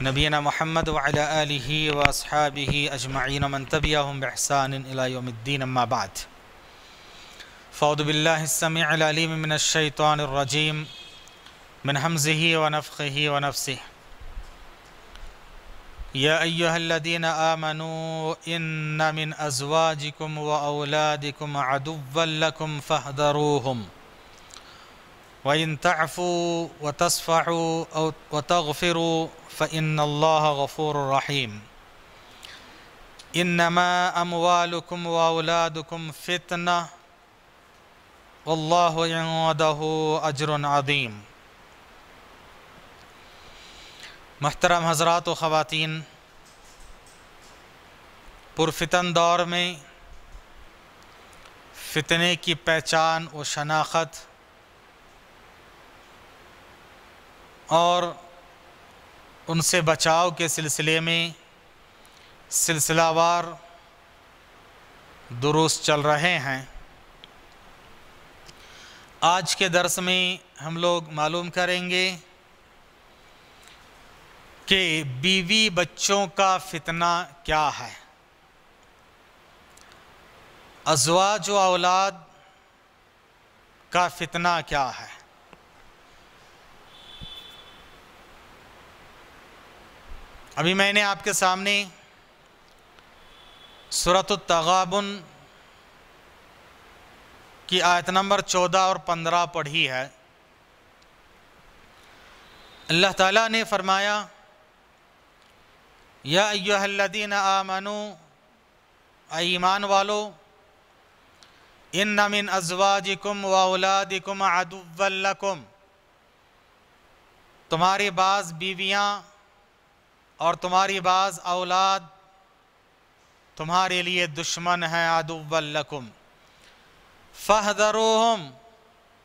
نبينا محمد وعلى آله وأصحابه أجمعين ومن تبعهم بإحسان إلى يوم الدين ما بعد فأعوذ بالله السميع العليم من الشيطان الرجيم من همزه ونفخه ونفسه يا أيها الذين آمنوا إن من أزواجكم وأولادكم عدوا لكم فاهذروهم one तफ़ू व तसफ़ू व तगफ़िर फ़िन गफ़ूररहीम इनमा अमवालकुम वाउलादकुम फ़ितना वल्लाह अजर अदीम महतरम हजरात व ख़वान पुरफितन दौर में फ़ितने की पहचान व शनाख्त और उनसे बचाव के सिलसिले में सिलसिलावार दुरुस्त चल रहे हैं आज के दर्स में हम लोग मालूम करेंगे कि बीवी बच्चों का फितना क्या है अजवाज व औलाद का फितना क्या है अभी मैंने आपके सामने सूरत तगाबन की आयत नंबर चौदह और पंद्रह पढ़ी है अल्लाह ताला ने फरमाया या अयोहल्लिन आमनु ईमान वालो इन नमिन अजवाजिकुम वाउलादिकुम अदुवल्लकुम तुम्हारी बाज़ बीवियाँ और तुम्हारी बाज़ औलाद तुम्हारे लिए दुश्मन है आदुबल्लकुम फ़हदरोहम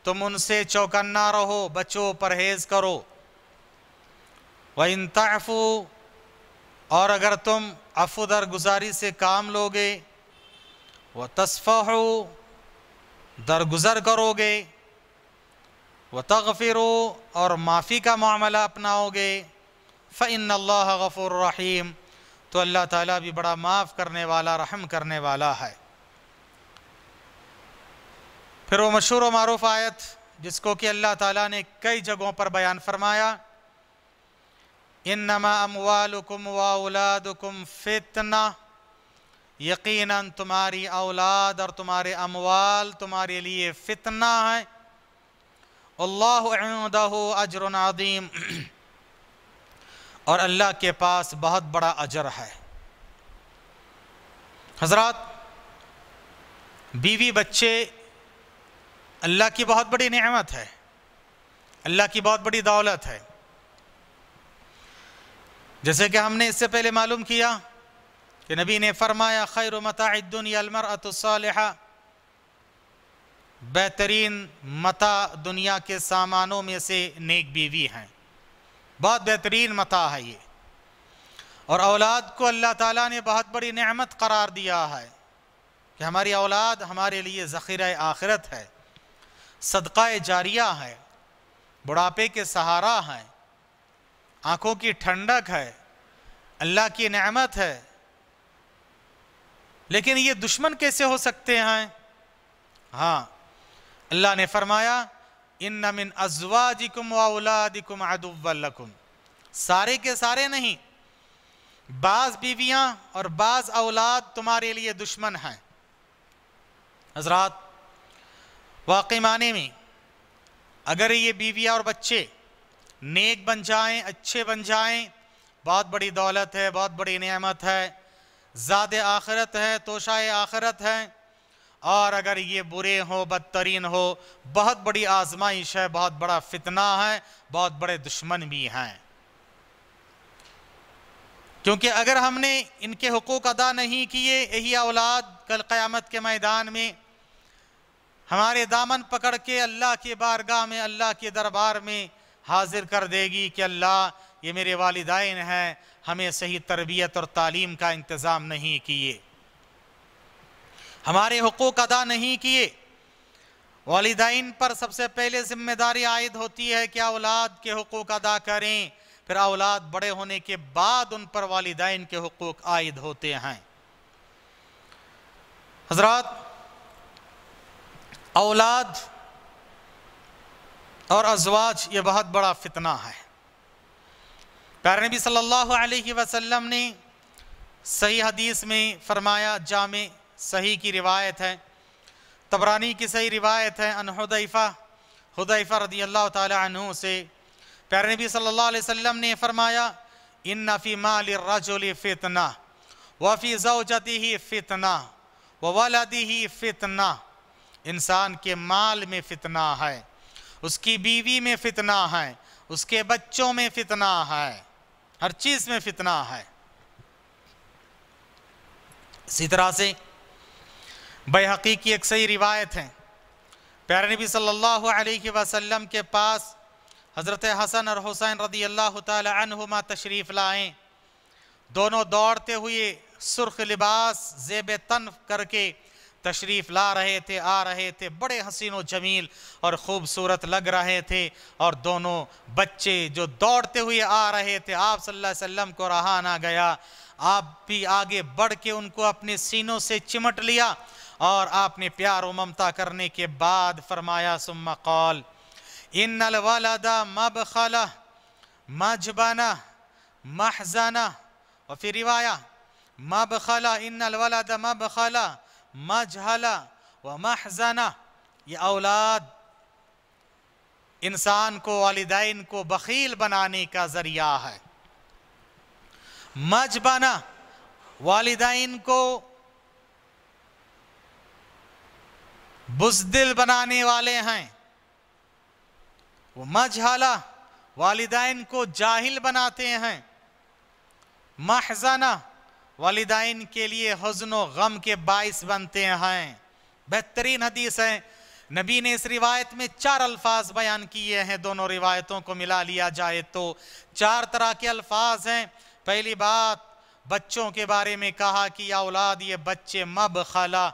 तुम उनसे चौकन्ना रहो बचो परहेज़ करो व इन और अगर तुम अफुदर गुजारी से काम लोगे व तस्फ़ दरगुजर करोगे व तगफ़िर और माफ़ी का मामला अपनाओगे फ़िन अल्लाह गफ़ुर रहीम तो अल्लाह ताला भी बड़ा माफ़ करने वाला रहम करने वाला है फिर वो मशहूर मरूफ आयत जिसको कि अल्लाह ताला ने कई जगहों पर बयान फरमाया इन नमा अमवालकुम वाउलादुकुम फितना यकीनन तुम्हारी औलाद और तुम्हारे अमवाल तुम्हारे लिए फितना है अल्लाह अजरन आदीम और अल्लाह के पास बहुत बड़ा अजर है हजरत बीवी बच्चे अल्लाह की बहुत बड़ी नेमत है अल्लाह की बहुत बड़ी दौलत है जैसे कि हमने इससे पहले मालूम किया कि नबी ने फरमाया खैर मतादुनियामरतः बेहतरीन मता दुनिया के सामानों में से नेक बीवी हैं बहुत बेहतरीन मता है ये और औलाद को अल्लाह ताला ने बहुत बड़ी नेमत करार दिया है कि हमारी औलाद हमारे लिए ज़ख़ीरा आखिरत है सदक़ा जारिया है बुढ़ापे के सहारा हैं आँखों की ठंडक है अल्लाह की नेमत है लेकिन ये दुश्मन कैसे हो सकते हैं हाँ अल्लाह ने फरमाया इन नमिन अजवाजिकुम वाउलादिकुम अदुवल्लकुम सारे के सारे नहीं बाज़ बीवियां और बाज़ औलाद तुम्हारे लिए दुश्मन हैं हजरात वाकई माने में अगर ये बीवियां और बच्चे नेक बन जाएं अच्छे बन जाएं बहुत बड़ी दौलत है बहुत बड़ी नियामत है ज़्यादा आखरत है तोशाए आखरत है और अगर ये बुरे हो बदतरीन हो बहुत बड़ी आजमाइश है बहुत बड़ा फितना है बहुत बड़े दुश्मन भी हैं क्योंकि अगर हमने इनके हकूक अदा नहीं किए यही औलाद कल क़यामत के मैदान में हमारे दामन पकड़ के अल्लाह के बारगाह में अल्लाह के दरबार में हाजिर कर देगी कि अल्लाह ये मेरे वालदान हैं हमें सही तरबियत और तालीम का इंतज़ाम नहीं किए हमारे हकूक़ अदा नहीं किए वालदाइन पर सबसे पहले जिम्मेदारी आयद होती है कि औलाद के हकूक़ अदा करें फिर औलाद बड़े होने के बाद उन पर वालदाइन के हकूक़ आयद होते हैं हजरत औलाद और अजवाज ये बहुत बड़ा फितना है प्यार नबी सल्लल्लाहु अलैहि वसल्लम ने सही हदीस में फरमाया जामे सही की रिवायत है तबरानी की सही रिवायत है अनहदैफ़ा हदैफ़ा रदी अल्लाह तु से प्यार नबी सल्लल्लाहु अलैहि वसल्लम ने फरमाया इन नफ़ी मालरजुल फ़ितना वफ़ी जवजती ही फ़ितना व वलदी ही फ़ितना इंसान के माल में फितना है उसकी बीवी में फितना है उसके बच्चों में फितना है हर चीज़ में फितना है इसी तरह से बेहकी की एक सही रिवायत है प्यारे नबी सल्लल्लाहु अलैहि वसल्लम के पास हज़रत हसन और हुसैन रदी अल्लाह तुमा तशरीफ़ लाएँ दोनों दौड़ते हुए सुर्ख लिबास जेब तन करके तशरीफ़ ला रहे थे आ रहे थे बड़े हसीनो जमील और ख़ूबसूरत लग रहे थे और दोनों बच्चे जो दौड़ते हुए आ रहे थे आप सल्लल्लाहु अलैहि वसल्लम को रहा ना गया आप भी आगे बढ़ के उनको अपने सीनों से चिमट लिया और आपने प्यार ममता करने के बाद फरमाया सुम्मा कौल इन वालदा मब खला मजबाना महजाना और फिर रिवाया मब खला इन वालदा मब खला मजहला व महजना ये औलाद इंसान को वालदान को बकील बनाने का ज़रिया है मजबाना वालदान को बुजदिल बनाने वाले हैं वो मजहला वालदान को जाहिल बनाते हैं महजाना वालदाइन के लिए हजन गम के बायस बनते हैं बेहतरीन हदीस है नबी ने इस रिवायत में चार अल्फाज बयान किए हैं दोनों रिवायतों को मिला लिया जाए तो चार तरह के अल्फाज हैं पहली बात बच्चों के बारे में कहा कि या औलाद ये बच्चे मब खला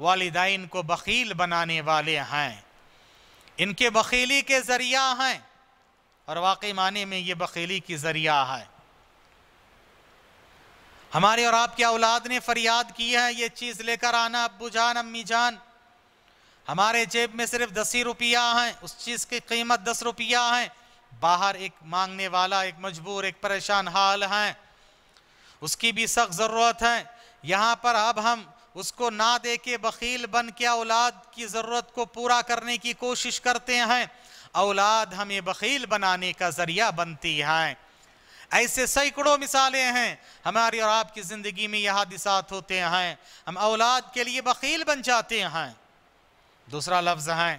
वालदाइन को बकील बनाने वाले हैं इनके बकीली के ज़रिया हैं और वाकई माने में ये बकीली की ज़रिया है हमारे और आपके औलाद ने फरियाद की है ये चीज़ लेकर आना अबू जान अम्मी जान हमारे जेब में सिर्फ दस ही रुपया है उस चीज़ की कीमत दस रुपया है बाहर एक मांगने वाला एक मजबूर एक परेशान हाल है उसकी भी सख्त ज़रूरत है यहाँ पर अब हम उसको ना दे के बकील बन के औलाद की ज़रूरत को पूरा करने की कोशिश करते हैं औलाद हमें बकील बनाने का ज़रिया बनती है ऐसे सैकड़ों मिसालें हैं हमारी और आपकी ज़िंदगी में यह हादिसात होते हैं हम औलाद के लिए बकील बन जाते हैं दूसरा लफ्ज़ है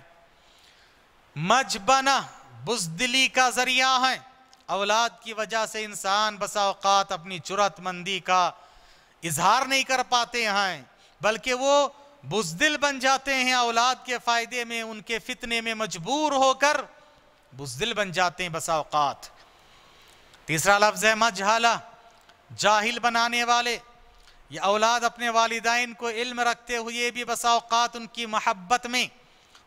मजबना बुजदिली का ज़रिया है औलाद की वजह से इंसान बसाओकात अपनी चुरतमंदी का इजहार नहीं कर पाते हैं बल्कि वो बुजदिल बन जाते हैं औलाद के फ़ायदे में उनके फितने में मजबूर होकर बुजदिल बन जाते हैं बसाओकात तीसरा लफ्ज़ है मजहला जाहिल बनाने वाले ये औलाद अपने वालदाइन को इल्म रखते हुए भी बसाओकात उनकी महब्बत में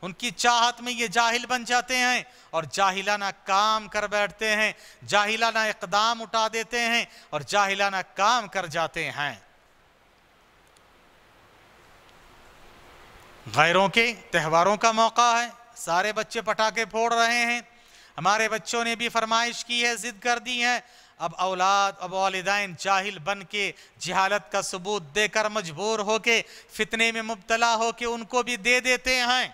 उनकी चाहत में ये जाहिल बन जाते हैं और जाहिलाना काम कर बैठते हैं जाहिलाना इकदाम उठा देते हैं और जाहिलाना काम कर जाते हैं गैरों के त्यौहारों का मौका है सारे बच्चे पटाखे फोड़ रहे हैं हमारे बच्चों ने भी फरमाइश की है जिद कर दी है अब औलाद अब वालदान जाहिल बन के जहालत का सबूत देकर मजबूर होके फितने में मुबतला होके उनको भी दे देते हैं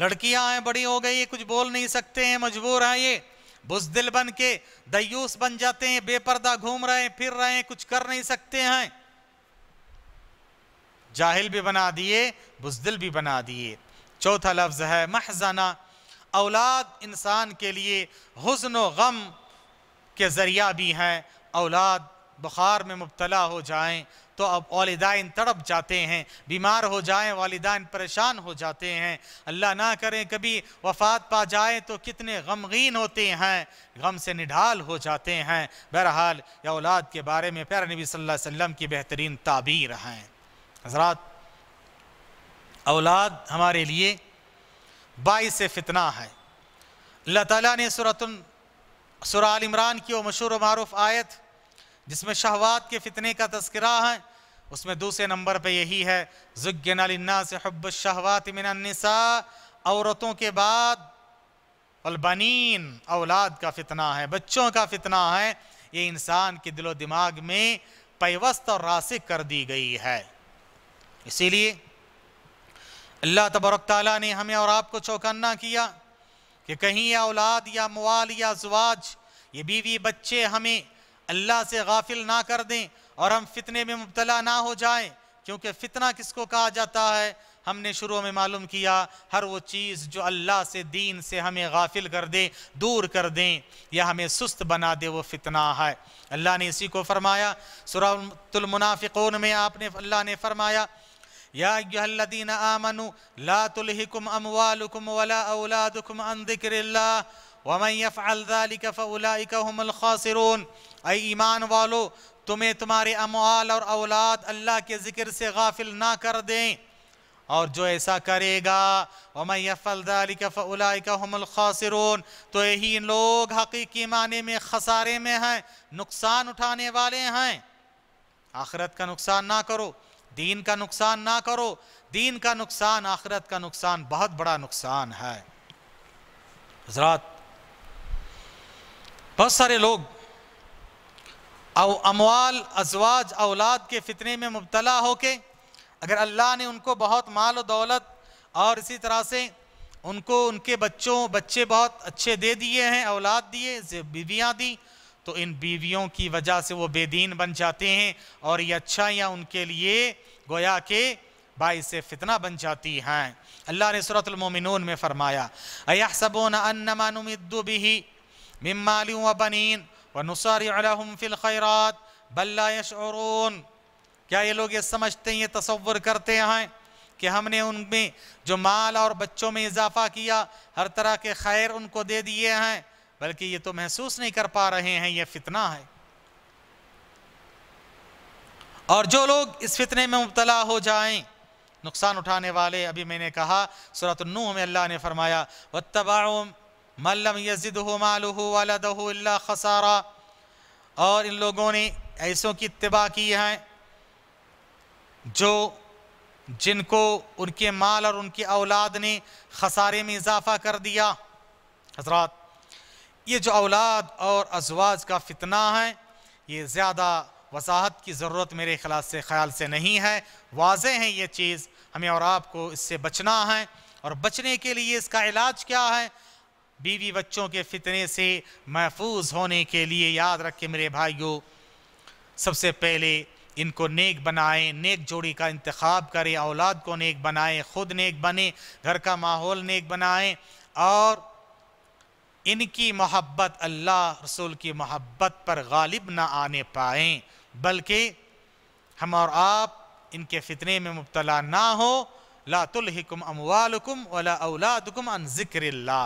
लड़कियां हैं बड़ी हो गई कुछ बोल नहीं सकते हैं मजबूर हैं ये बुजदिल बन के दयूस बन जाते हैं बेपर्दा घूम रहे हैं फिर रहे हैं कुछ कर नहीं सकते हैं जाहिल भी बना दिए बुजदिल भी बना दिए चौथा लफ्ज़ है महजाना औलाद इंसान के लिए हसन व गम के ज़रिया भी हैं औलाद बुखार में मुबतला हो जाएँ तो अब वालदान तड़प जाते हैं बीमार हो जाएँ वालदान परेशान हो जाते हैं अल्लाह ना करें कभी वफात पा जाए तो कितने गमगीन होते हैं गम से निढाल हो जाते हैं बहरहाल या औलाद के बारे में प्यार नबी सल्लल्लाहु अलैहि वसल्लम की बेहतरीन ताबीर हैं हजरात औलाद हमारे लिए बाईस फितना है अल्लाह ताला ने सूरत सुरा इमरान की वो मशहूर मरूफ आयत जिसमें शहवात के फितने का तस्करा है उसमें दूसरे नंबर पर यही है जुग्गना से हब शहवात मिनसा औरतों के बाद अलबनीन औलाद का फितना है बच्चों का फितना है ये इंसान के दिलो दिमाग में पैवस्त और रासिक कर दी गई है इसीलिए अल्लाह तबरक तला ने हमें और आपको चौकन्ना किया कि कहीं या औलाद या मवाल या जवाज ये बीवी बच्चे हमें अल्लाह से गाफिल ना कर दें और हम फितने में मुबतला ना हो जाएं क्योंकि फितना किसको कहा जाता है हमने शुरू में मालूम किया हर वो चीज़ जो अल्लाह से दीन से हमें गाफिल कर दे दूर कर दें या हमें सुस्त बना दे वो फितना है अल्लाह ने इसी को फरमाया सुरातुलमनाफ़िकोन में आपने अल्लाह ने फरमाया आमनु वला औलादुकुम ईमान वालो तुम्हें तुम्हारे अमवाल और औलाद अल्लाह के ज़िक्र से गाफिल ना कर दें और जो ऐसा करेगा खासिर तो यही लोग हकीकी माने में खसारे में हैं नुकसान उठाने वाले हैं आखरत का नुकसान ना करो दीन का नुकसान ना करो दीन का नुकसान आखिरत का नुकसान बहुत बड़ा नुकसान है हजरात बहुत सारे लोग अव अमवाल अजवाज औलाद के फितने में मुबतला होके अगर अल्लाह ने उनको बहुत माल दौलत और इसी तरह से उनको उनके बच्चों बच्चे बहुत अच्छे दे दिए हैं औलाद दिए बीवियाँ दी तो इन बीवियों की वजह से वो बेदीन बन जाते हैं और ये अच्छाइयाँ उनके लिए गोया के बाई से फितना बन जाती हैं अल्लाह ने सूरतमिन में फरमाया अयासबोन अन्नमानुमिदुबिही मिम्माली व व क्या ये लोग ये समझते हैं ये तस्वर करते हैं कि हमने उनमें जो माल और बच्चों में इजाफा किया हर तरह के खैर उनको दे दिए हैं बल्कि ये तो महसूस नहीं कर पा रहे हैं ये फितना है और जो लोग इस फितने में मुबतला हो जाएं नुकसान उठाने वाले अभी मैंने कहा सूरत नूह में अल्लाह ने फरमाया व तबाम मल्लम यजिद मालूल्ला खसारा और इन लोगों ने ऐसों की इतबा की है जो जिनको उनके माल और उनकी औलाद ने खसारे में इजाफा कर दिया हजरात ये जो औलाद और अजवाज का फितना है ये ज़्यादा वसाहत की ज़रूरत मेरे ख्याल से ख्याल से नहीं है वाज है ये चीज़ हमें और आपको इससे बचना है और बचने के लिए इसका इलाज क्या है बीवी बच्चों के फितने से महफूज होने के लिए याद रखें मेरे भाइयों सबसे पहले इनको नेक बनाएं नेक जोड़ी का इंतखब करें औलाद को नेक बनाएं ख़ुद नेक बने घर का माहौल नेक बनाएं और इनकी मोहब्बत अल्लाह रसूल की मोहब्बत पर गालिब ना आने पाए बल्कि हम और आप इनके फितने में मुबतला ना हो लातुलकुम अमवालकुम वला औलादकुम अन ज़िक्रिल्ला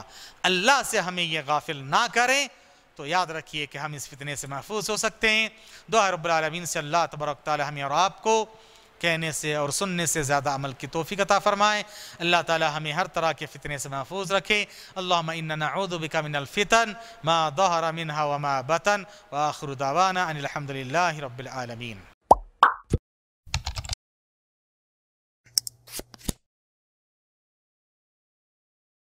अल्लाह से हमें ये गाफिल ना करें तो याद रखिए कि हम इस फितने से महफूज हो सकते हैं दुआ रबालमीन से अल्लाह तबरक हमें और आपको कहने से और सुनने से ज़्यादा अमल की तोफ़ी कता फ़रमाएँ अल्लाह ताली हमें हर तरह के फ़ितने से महफूज रखें अल्लाह इन्नाउदबिका मिनलफ़ितन माँ दहरा मिन हवा बतन वाखरुदावाना अनिलहमदिल्ला रबालमीन